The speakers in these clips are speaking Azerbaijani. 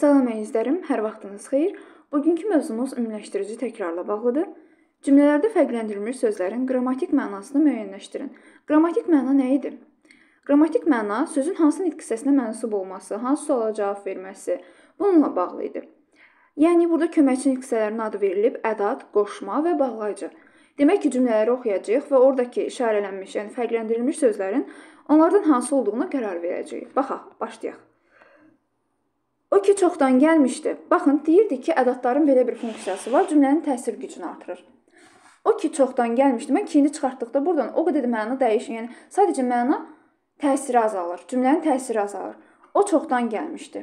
Salam əzizlərim, hər vaxtınız xeyir. Bugünkü mövzumuz ümumiləşdirici təkrarla bağlıdır. Cümlələrdə fərqləndirilmiş sözlərin qrammatik mənasını müəyyənləşdirin. Qrammatik məna nə idi? Qrammatik məna sözün hansı nitq hissəsinə mənsub olması, hansı suala cavab verməsi bununla bağlı idi. Yəni burada köməkçi nitq hissələrinin adı verilib ədad, qoşma və bağlayıcı. Demək ki, cümlələri oxuyacağıq və ordakı işarələnmiş, yəni fərqləndirilmiş sözlərin onlardan hansı olduğuna qərar verəcəyik. Baxaq, başlayaq. O ki çoxdan gəlmişdi. Baxın, deyirdi ki, ədadların belə bir funksiyası var, cümlənin təsir gücünü artırır. O ki çoxdan gəlmişdi. Mən kini çıxartdıqda burdan o qədər məna dəyişir. Yəni sadəcə məna təsiri azalır. Cümlənin təsiri azalır. O çoxdan gəlmişdi.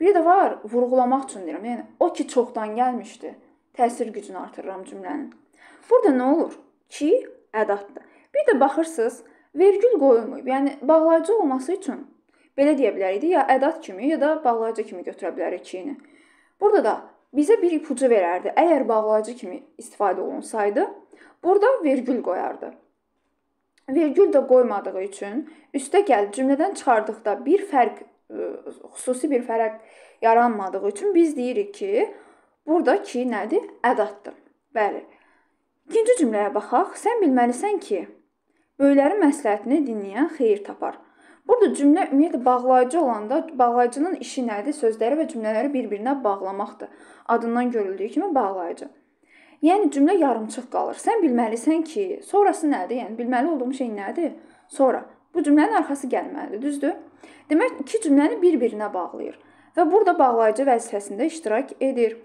Bir də var, vurğulamaq üçün deyirəm. Yəni o ki çoxdan gəlmişdi. Təsir gücünü artırıram cümlənin. Burada nə olur? Ki ədaddır. Bir də baxırsınız, vergül qoyulmayıb. Yəni bağlayıcı olması üçün belə deyə bilərik, ya ədad kimi, ya da bağlayıcı kimi götürə bilərik kini. Burada da bizə bir ipucu verərdi. Əgər bağlayıcı kimi istifadə olunsaydı, burada vergül qoyardı. Vergül də qoymadığı üçün üstə gəl cümlədən çıxardıqda bir fərq xüsusi bir fərq yaranmadığı üçün biz deyirik ki, burada ki nədir? Ədatdır. Bəli. İkinci cümləyə baxaq. Sən bilməlisən ki, böyüklərin məsləhətini dinləyən xeyir tapar. Burada cümlə ümumiyyətlə bağlayıcı olanda bağlayıcının işi nədir? Sözləri və cümlələri bir-birinə bağlamaqdır. Adından görüldüyü kimi bağlayıcı. Yəni cümlə yarımçıq qalır. Sən bilməlisən ki, sonrası nədir? Yəni bilməli olduğum şey nədir? Sonra bu cümlənin arxası gəlməlidir, düzdür? Demək, iki cümləni bir-birinə bağlayır və burada bağlayıcı vəzifəsində iştirak edir.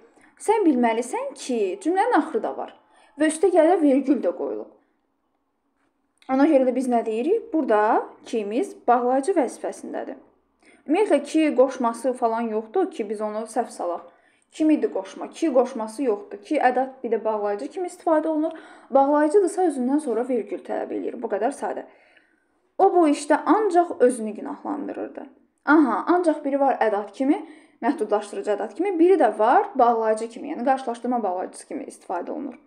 Sən bilməlisən ki, cümlənin axırı da var və üstə gələ vergül də qoyulub. Ona görə də biz nə deyirik? Burada kimiz bağlayıcı vəzifəsindədir. Ümumiyyətlə ki qoşması falan yoxdur ki, biz onu səhv salaq. Kim idi qoşma? Ki qoşması yoxdur. Ki ədad bir də bağlayıcı kimi istifadə olunur. Bağlayıcıdırsa özündən sonra vergül tələb eləyir. Bu qədər sadə. O bu işdə ancaq özünü günahlandırırdı. Aha, ancaq biri var ədad kimi, məhdudlaşdırıcı ədad kimi, biri də var bağlayıcı kimi, yəni qarşılaşdırma bağlayıcısı kimi istifadə olunur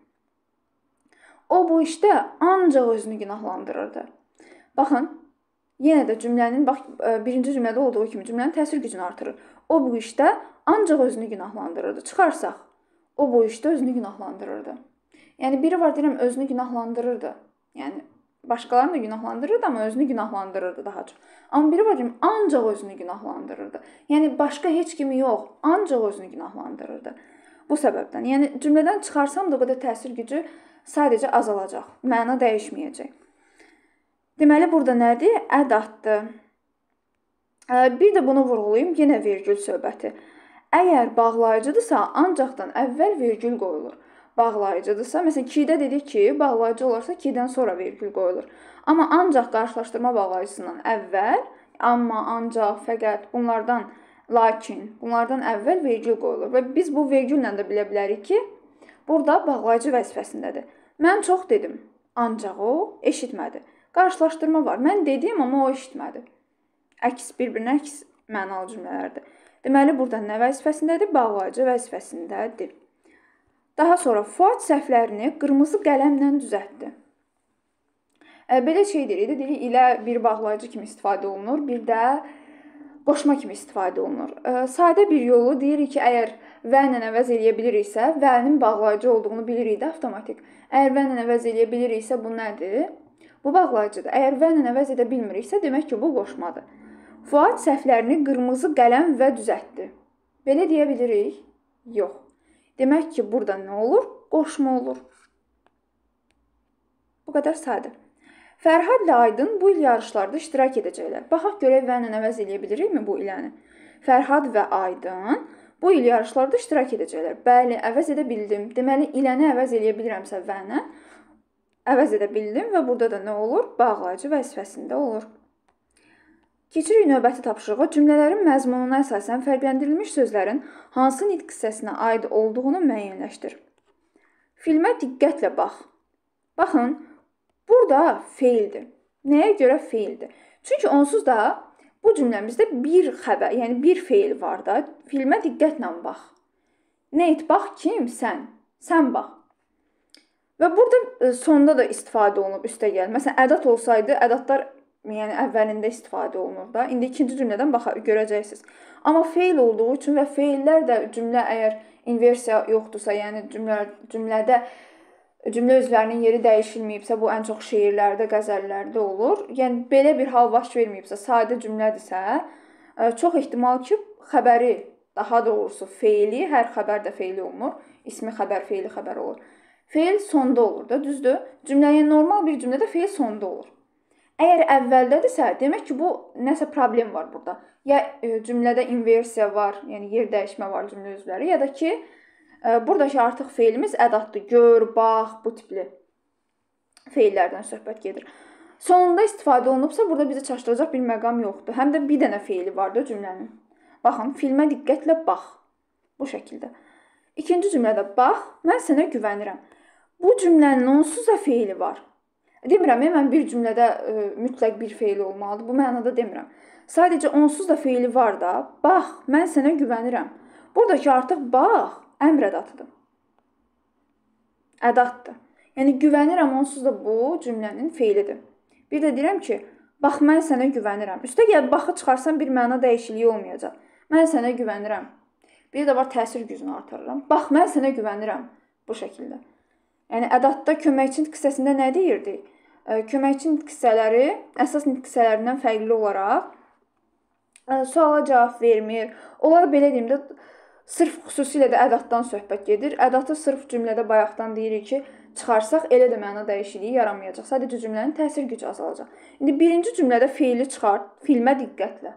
o bu işdə ancaq özünü günahlandırırdı. Baxın, yenə də cümlənin bax e, birinci cümlədə olduğu kimi cümlənin təsir gücünü artırır. O bu işdə ancaq özünü günahlandırırdı. Çıxarsaq, o bu işdə özünü günahlandırırdı. Yəni biri var deyirəm özünü günahlandırırdı. Yəni başqalarını da günahlandırırdı, amma özünü günahlandırırdı daha çox. Amma biri var deyirəm ancaq özünü günahlandırırdı. Yəni başqa heç kimi yox, ancaq özünü günahlandırırdı. Bu səbəbdən. Yəni cümlədən çıxarsam da o qədər təsir gücü sadəcə azalacaq. Məna dəyişməyəcək. Deməli burada nədir? Ədatdır. Bir də bunu vurğulayım, yenə vergül söhbəti. Əgər bağlayıcıdırsa, ancaqdan əvvəl vergül qoyulur. Bağlayıcıdırsa, məsələn, kidə dedik ki, bağlayıcı olarsa kidən sonra vergül qoyulur. Amma ancaq qarşılaşdırma bağlayıcısından əvvəl, amma ancaq fəqət bunlardan lakin bunlardan əvvəl vergül qoyulur və biz bu vergüllə də bilə bilərik ki, burada bağlayıcı vəzifəsindədir. Mən çox dedim, ancaq o eşitmədi. Qarşılaşdırma var. Mən dedim, amma o eşitmədi. Əks bir-birinə əks mənalı cümlələrdir. Deməli, burada nə vəzifəsindədir? Bağlayıcı vəzifəsindədir. Daha sonra Fuad səhvlərini qırmızı qələmlə düzəltdi. E, belə şey deyir idi, dili ilə bir bağlayıcı kimi istifadə olunur, bir də qoşma kimi istifadə olunur. E, sadə bir yolu deyirik ki, əgər və ilə əvəz eləyə biliriksə, və-nin bağlayıcı olduğunu bilirik də avtomatik. Əgər və ilə əvəz eləyə biliriksə, bu nədir? Bu bağlayıcıdır. Əgər və ilə əvəz edə bilmiriksə, demək ki, bu qoşmadır. Fuad səhvlərini qırmızı qələm və düzəltdi. Belə deyə bilirik? Yox. Demək ki, burada nə olur? Qoşma olur. Bu qədər sadə. Fərhadla Aydın bu il yarışlarda iştirak edəcəklər. Baxaq görək və ilə əvəz eləyə bilirikmi bu iləni? Fərhad və Aydın bu il yarışlarda iştirak edəcəklər. Bəli, əvəz edə bildim. Deməli, iləni əvəz eləyə bilirəmsə və-nə əvəz edə bildim və burada da nə olur? Bağlayıcı vəzifəsində olur. Keçirik növbəti tapşırığa. Cümlələrin məzmununa əsasən fərqləndirilmiş sözlərin hansı nitq hissəsinə aid olduğunu müəyyənləşdir. Filmə diqqətlə bax. Baxın, Burada feildir. Nəyə görə feildir? Çünki onsuz da bu cümləmizdə bir xəbər, yəni bir feil var da. Filmə diqqətlə bax. Nə et bax kim? Sən. Sən bax. Və burada e, sonda da istifadə olunub üstəgəl. Məsələn, ədad olsaydı, ədatlar yəni əvvəlində istifadə olunur da. İndi ikinci cümlədən baxa görəcəksiniz. Amma feil olduğu üçün və feillər də cümlə əgər inversiya yoxdursa, yəni cümlə cümlədə cümlə üzvlərinin yeri dəyişilməyibsə, bu ən çox şeirlərdə, qəzəllərdə olur. Yəni belə bir hal baş verməyibsə, sadə cümlədirsə, e, çox ehtimal ki, xəbəri, daha doğrusu feili, hər xəbər də feili olmur. İsmi xəbər, feili xəbər olur. Feil sonda olur da, düzdür? Cümləyə normal bir cümlədə feil sonda olur. Əgər əvvəldədirsə, demək ki, bu nəsə problem var burada. Ya e, cümlədə inversiya var, yəni yer dəyişmə var cümlə üzvləri, ya da ki, Buradakı artıq feilimiz ədatdır. Gör, bax, bu tipli feillərdən söhbət gedir. Sonunda istifadə olunubsa, burada bizi çaşdıracaq bir məqam yoxdur. Həm də bir dənə feili var da cümlənin. Baxın, filmə diqqətlə bax. Bu şəkildə. İkinci cümlədə bax, mən sənə güvənirəm. Bu cümlənin onsuz da feili var. Demirəm, e, mən bir cümlədə ə, e, mütləq bir feil olmalıdır. Bu mənada demirəm. Sadəcə onsuz da feili var da. Bax, mən sənə güvənirəm. Buradakı artıq bax əmr ədatıdır. Ədatdır. Yəni güvənirəm onsuz da bu cümlənin feilidir. Bir də deyirəm ki, bax mən sənə güvənirəm. Üstəgəl baxı çıxarsan bir məna dəyişikliyi olmayacaq. Mən sənə güvənirəm. Bir də var təsir gücünü artırıram. Bax mən sənə güvənirəm bu şəkildə. Yəni ədatda köməkçin hissəsində nə deyirdik? Köməkçin hissələri əsas nitq hissələrindən fərqli olaraq suala cavab vermir. Onlar belə deyim də Sırf xüsusilə də ədatdan söhbət gedir. Ədatı sırf cümlədə bayaqdan deyirik ki, çıxarsaq elə də məna dəyişikliyi yaramayacaq. Sadəcə cümlənin təsir gücü azalacaq. İndi birinci cümlədə feili çıxart, filmə diqqətlə.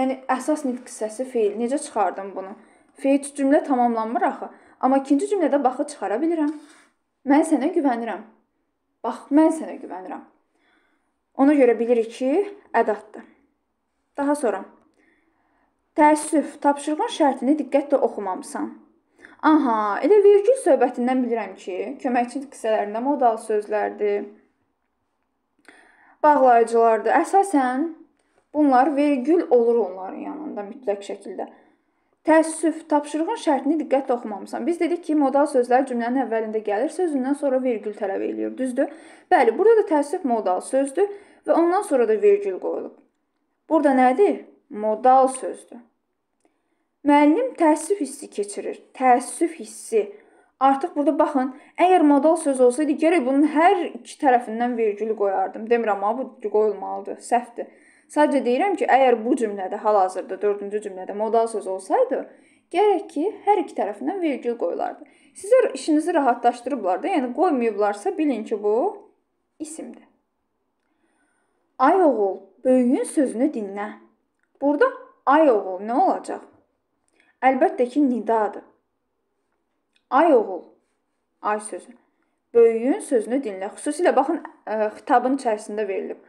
Yəni əsas nitq hissəsi feil. Necə çıxardım bunu? Feil cümlə tamamlanmır axı. Amma ikinci cümlədə baxı çıxara bilirəm. Mən sənə güvənirəm. Bax, mən sənə güvənirəm. Ona görə bilirik ki, ədatdır. Daha sonra Təəssüf, tapşırığın şərtini diqqətlə oxumamısan. Aha, elə vergül söhbətindən bilirəm ki, köməkçi hissələrində modal sözlərdir. Bağlayıcılardır. Əsasən bunlar vergül olur onların yanında mütləq şəkildə. Təəssüf, tapşırığın şərtini diqqətlə oxumamısan. Biz dedik ki, modal sözlər cümlənin əvvəlində gəlir, sözündən sonra vergül tələb eləyir, düzdür? Bəli, burada da təəssüf modal sözdür və ondan sonra da vergül qoyulub. Burada nədir? modal sözdür. Müəllim təəssüf hissi keçirir. Təəssüf hissi. Artıq burada baxın, əgər modal söz olsaydı, gərək bunun hər iki tərəfindən vergülü qoyardım. Demirəm, amma bu qoyulmalıdır, səhvdir. Sadəcə deyirəm ki, əgər bu cümlədə hal-hazırda 4-cü cümlədə modal söz olsaydı, gərək ki, hər iki tərəfindən vergül qoyulardı. Sizə işinizi rahatlaşdırıblar da, yəni qoymayıblarsa bilin ki, bu isimdir. Ay oğul, böyüyün sözünü dinlə. Burada ay oğul nə olacaq? Əlbəttə ki, nidadır. Ay oğul, ay sözü. Böyüyün sözünü dinlə. Xüsusilə baxın, ə, xitabın içərisində verilib.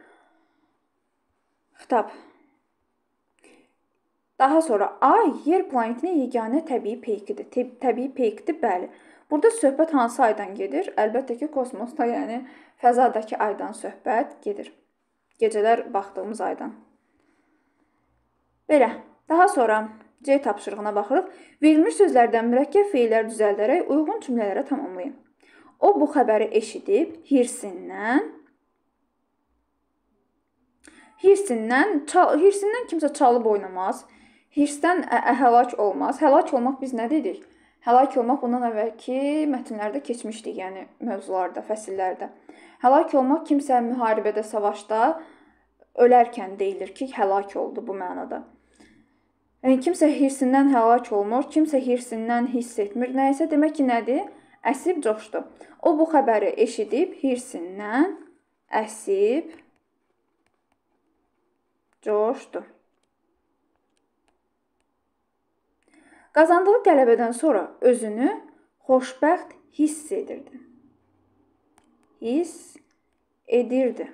Xitab. Daha sonra ay yer planetinin yeganə təbii peykidir. Tə təbii peykdir, bəli. Burada söhbət hansı aydan gedir? Əlbəttə ki, kosmosda, yəni fəzadakı aydan söhbət gedir. Gecələr baxdığımız aydan. Belə, daha sonra C tapşırığına baxırıq. Verilmiş sözlərdən mürəkkəb feillər düzəldərək uyğun cümlələrə tamamlayın. O bu xəbəri eşidib hirsindən hirsindən çal, hirsindən kimsə çalıb oynamaz. Hirsdən həlak olmaz. Həlak olmaq biz nə dedik? Həlak olmaq bundan əvvəlki mətnlərdə keçmişdi, yəni mövzularda, fəsillərdə. Həlak olmaq kimsə müharibədə, savaşda ölərkən deyilir ki, həlak oldu bu mənada. Yəni kimsə hirsindən həlak olmur, kimsə hirsindən hiss etmir. Nəyisə demək ki, nədir? Əsib coşdu. O bu xəbəri eşidib hirsindən əsib coşdu. Qazandığı qələbədən sonra özünü xoşbəxt hiss edirdi. Hiss edirdi.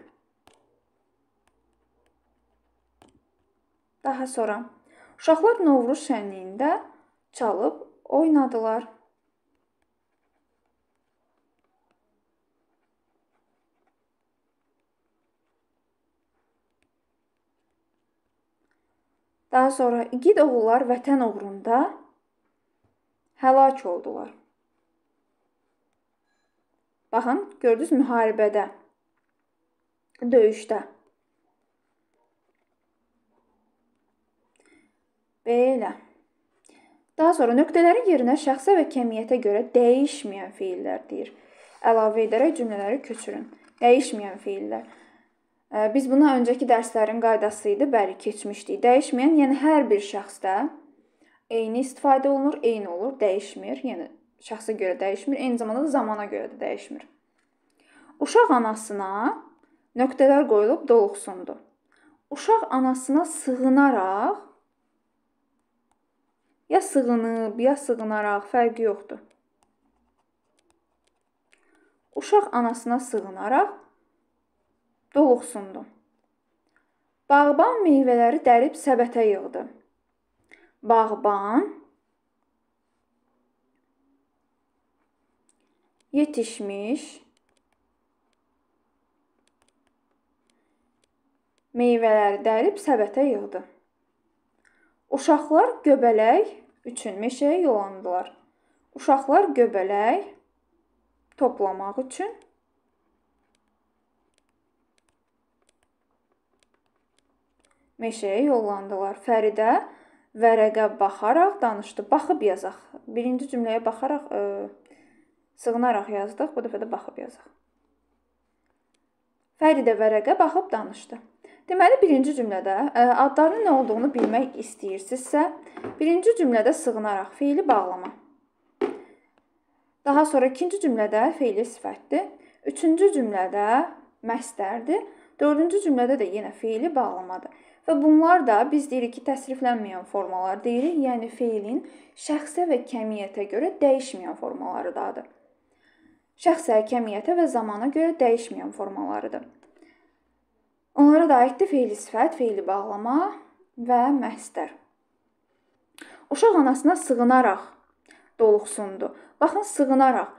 Daha sonra uşaqlar Novruz şənliyində çalıb oynadılar. Daha sonra igid oğullar vətən uğrunda həlak oldular. Baxın, gördünüz müharibədə, döyüşdə. Belə. Daha sonra nöqtələrin yerinə şəxsə və kəmiyyətə görə dəyişməyən feillər deyir. Əlavə edərək cümlələri köçürün. Dəyişməyən feillər. Biz buna öncəki dərslərin qaydası idi, bəli, keçmişdik. Dəyişməyən, yəni hər bir şəxsdə eyni istifadə olunur, eyni olur, dəyişmir. Yəni şəxsə görə dəyişmir, eyni zamanda da zamana görə də dəyişmir. Uşaq anasına nöqtələr qoyulub doluxsundu. Uşaq anasına sığınaraq Ya sığınıb, ya sığınaraq, fərqi yoxdur. Uşaq anasına sığınaraq doluxsundu. Bağban meyvələri dərib səbətə yığdı. Bağban yetişmiş meyvələri dərib səbətə yığdı. Uşaqlar göbələk üçün meşəyə yollandılar. Uşaqlar göbələk toplamaq üçün meşəyə yollandılar. Fəridə vərəqə baxaraq danışdı. Baxıb yazaq. Birinci cümləyə baxaraq ə, e, sığınaraq yazdıq. Bu dəfə də baxıb yazaq. Fəridə vərəqə baxıb danışdı. Deməli, birinci cümlədə e, adlarının nə olduğunu bilmək istəyirsinizsə, birinci cümlədə sığınaraq feili bağlama. Daha sonra ikinci cümlədə feili sifətdir. Üçüncü cümlədə məsdərdir. Dördüncü cümlədə də yenə feili bağlamadır. Və bunlar da biz deyirik ki, təsriflənməyən formalar deyirik, yəni feilin şəxsə və kəmiyyətə görə dəyişməyən formalarıdadır. Şəxsə, kəmiyyətə və zamana görə dəyişməyən formalarıdır. Onlara da aiddir feili sifət, feili bağlama və məsdər. Uşaq anasına sığınaraq doluxsundu. Baxın, sığınaraq.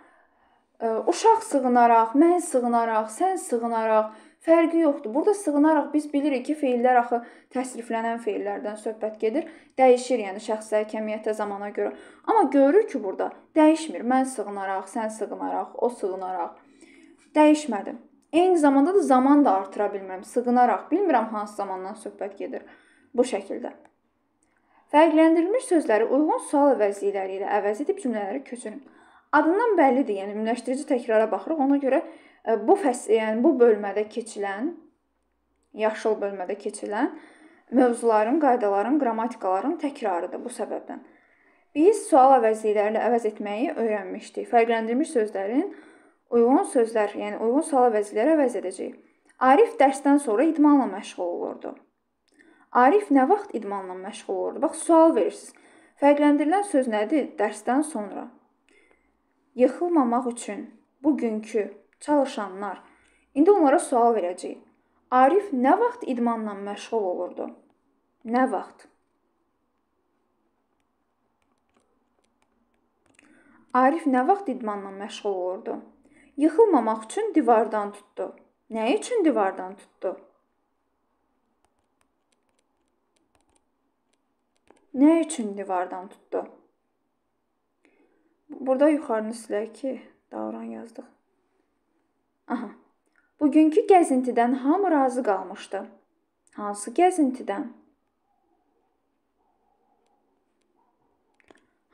Uşaq sığınaraq, mən sığınaraq, sən sığınaraq fərqi yoxdur. Burada sığınaraq biz bilirik ki, feillər axı təsriflənən feillərdən söhbət gedir. Dəyişir, yəni şəxsə, kəmiyyətə, zamana görə. Amma görürük ki, burada dəyişmir. Mən sığınaraq, sən sığınaraq, o sığınaraq. Dəyişmədi. Eyni zamanda da zaman da artıra bilməm, sığınaraq, bilmirəm hansı zamandan söhbət gedir bu şəkildə. Fərqləndirilmiş sözləri uyğun sual əvəzlikləri ilə əvəz edib cümlələri köçürün. Adından bəllidir, yəni ümumiləşdirici təkrara baxırıq. Ona görə e, bu fəs, yəni bu bölmədə keçilən yaşıl bölmədə keçilən mövzuların, qaydaların, qrammatikaların təkrarıdır bu səbəbdən. Biz sual əvəzliklərini əvəz etməyi öyrənmişdik. Fərqləndirilmiş sözlərin uyğun sözlər, yəni uyğun sual əvəzlər əvəz edəcəyik. Arif dərsdən sonra idmanla məşğul olurdu. Arif nə vaxt idmanla məşğul olurdu? Bax, sual verirsiniz. Fərqləndirilən söz nədir? Dərsdən sonra. Yıxılmamaq üçün bugünkü çalışanlar. İndi onlara sual verəcəyik. Arif nə vaxt idmanla məşğul olurdu? Nə vaxt? Arif nə vaxt idmanla məşğul olurdu? Yıxılmamaq üçün divardan tutdu. Nə üçün divardan tutdu? Nə üçün divardan tutdu? Burada yuxarını silək ki, davran yazdıq. Aha. Bugünkü gəzintidən hamı razı qalmışdı. Hansı gəzintidən?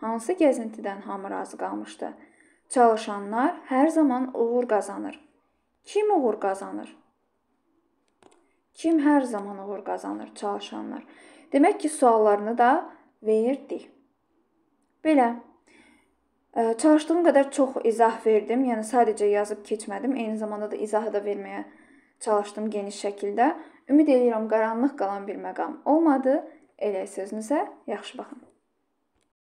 Hansı gəzintidən hamı razı qalmışdı? çalışanlar hər zaman uğur qazanır. Kim uğur qazanır? Kim hər zaman uğur qazanır? Çalışanlar. Demək ki, suallarını da verdik. Belə e, çalışdığım qədər çox izah verdim. Yəni sadəcə yazıb keçmədim. Eyni zamanda da izahı da verməyə çalışdım geniş şəkildə. Ümid edirəm qaranlıq qalan bir məqam olmadı. Elə sözünüzə yaxşı baxın.